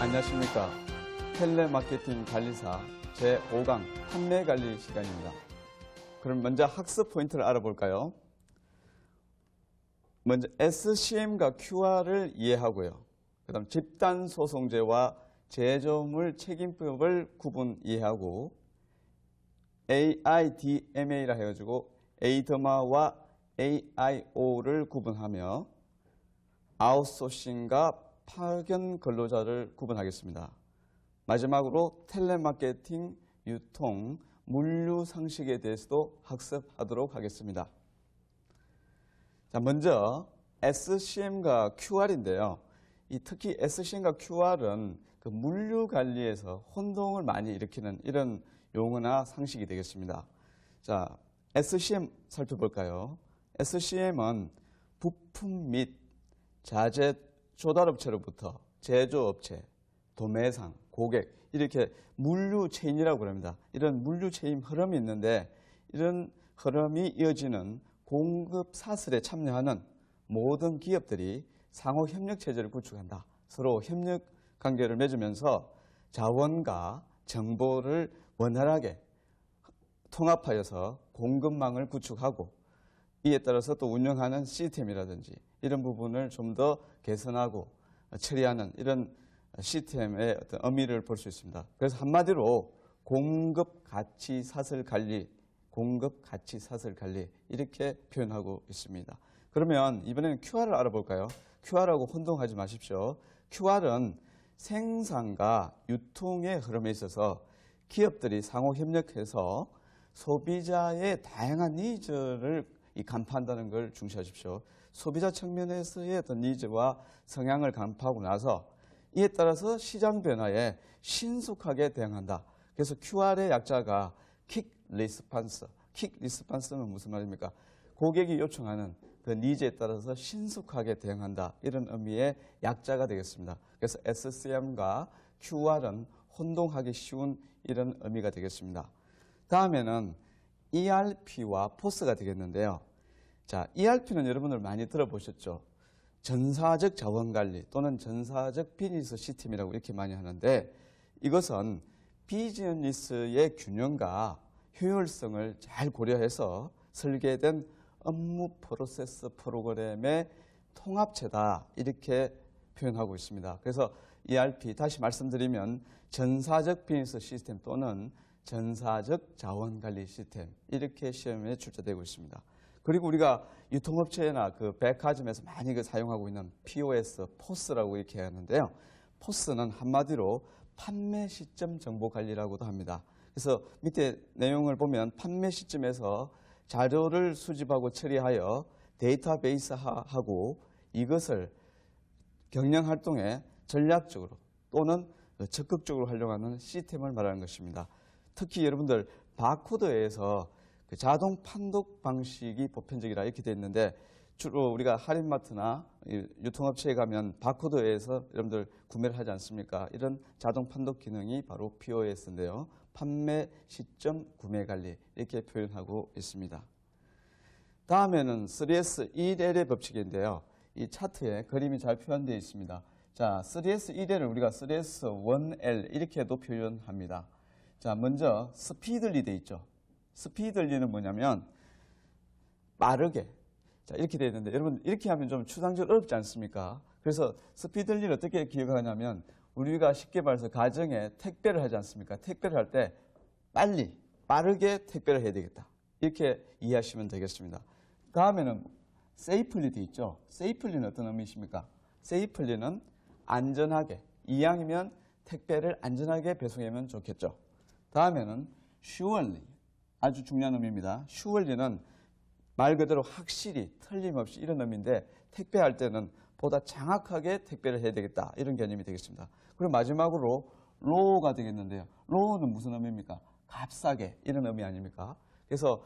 안녕하십니까. 텔레마케팅 관리사 제5강 판매 관리 시간입니다. 그럼 먼저 학습 포인트를 알아볼까요? 먼저 SCM과 QR을 이해하고요. 그 다음 집단소송제와 제조물 책임법을 구분 이해하고 AIDMA라 해가지고 에이더마와 AIO를 구분하며 아웃소싱과 파견 근로자를 구분하겠습니다. 마지막으로 텔레마케팅, 유통, 물류 상식에 대해서도 학습하도록 하겠습니다. 자, 먼저 SCM과 QR인데요. 이 특히 SCM과 QR은 그 물류 관리에서 혼동을 많이 일으키는 이런 용어나 상식이 되겠습니다. 자, SCM 살펴볼까요? SCM은 부품 및 자재 조달업체로부터 제조업체, 도매상, 고객 이렇게 물류체인이라고 그럽니다. 이런 물류체인 흐름이 있는데 이런 흐름이 이어지는 공급 사슬에 참여하는 모든 기업들이 상호 협력 체제를 구축한다. 서로 협력 관계를 맺으면서 자원과 정보를 원활하게 통합하여서 공급망을 구축하고 이에 따라서 또 운영하는 시스템이라든지 이런 부분을 좀 더 개선하고 처리하는 이런 시스템의 어떤 의미를 볼 수 있습니다. 그래서 한마디로 공급 가치 사슬 관리, 공급 가치 사슬 관리 이렇게 표현하고 있습니다. 그러면 이번에는 QR을 알아볼까요? QR하고 혼동하지 마십시오. QR은 생산과 유통의 흐름에 있어서 기업들이 상호 협력해서 소비자의 다양한 니즈를 간파한다는 걸 중시하십시오. 소비자 측면에서의 어떤 니즈와 성향을 간파하고 나서 이에 따라서 시장 변화에 신속하게 대응한다. 그래서 QR의 약자가 킥 리스판스. 킥 리스판스는 무슨 말입니까? 고객이 요청하는 그 니즈에 따라서 신속하게 대응한다. 이런 의미의 약자가 되겠습니다. 그래서 SCM과 QR은 혼동하기 쉬운 이런 의미가 되겠습니다. 다음에는 ERP와 포스가 되겠는데요. 자, ERP는 여러분들 많이 들어보셨죠? 전사적 자원관리 또는 전사적 비즈니스 시스템이라고 이렇게 많이 하는데 이것은 비즈니스의 균형과 효율성을 잘 고려해서 설계된 업무 프로세스 프로그램의 통합체다 이렇게 표현하고 있습니다. 그래서 ERP 다시 말씀드리면 전사적 비즈니스 시스템 또는 전사적 자원관리 시스템 이렇게 시험에 출제되고 있습니다. 그리고 우리가 유통업체나 그 백화점에서 많이 그 사용하고 있는 POS, 포스라고 이렇게 하는데요. 포스는 한마디로 판매 시점 정보 관리라고도 합니다. 그래서 밑에 내용을 보면 판매 시점에서 자료를 수집하고 처리하여 데이터베이스하고 화 이것을 경영활동에 전략적으로 또는 적극적으로 활용하는 시스템을 말하는 것입니다. 특히 여러분들 바코드에서 그 자동 판독 방식이 보편적이라 이렇게 되어 있는데 주로 우리가 할인마트나 유통업체에 가면 바코드에서 여러분들 구매를 하지 않습니까? 이런 자동 판독 기능이 바로 POS인데요. 판매 시점 구매 관리 이렇게 표현하고 있습니다. 다음에는 3S 1L의 법칙인데요. 이 차트에 그림이 잘 표현되어 있습니다. 자, 3S 1L을 우리가 3S 1L 이렇게도 표현합니다. 자, 먼저 스피드리 돼 있죠. 스피드 리는 뭐냐면 빠르게 자 이렇게 되어 있는데 여러분 이렇게 하면 좀 추상적으로 어렵지 않습니까? 그래서 스피드 리를 어떻게 기억하냐면 우리가 쉽게 말해서 가정에 택배를 하지 않습니까? 택배를 할 때 빨리 빠르게 택배를 해야 되겠다. 이렇게 이해하시면 되겠습니다. 다음에는 세이플리 도 있죠. 세이플리는 어떤 의미이십니까? 세이플리는 안전하게 이왕이면 택배를 안전하게 배송하면 좋겠죠. 다음에는 surely 아주 중요한 의미입니다. 슈월리는말 그대로 확실히 틀림없이 이런 의미인데 택배할 때는 보다 정확하게 택배를 해야 되겠다 이런 개념이 되겠습니다. 그리고 마지막으로 로우가 되겠는데요. 로우는 무슨 의미입니까? 값싸게 이런 의미 아닙니까? 그래서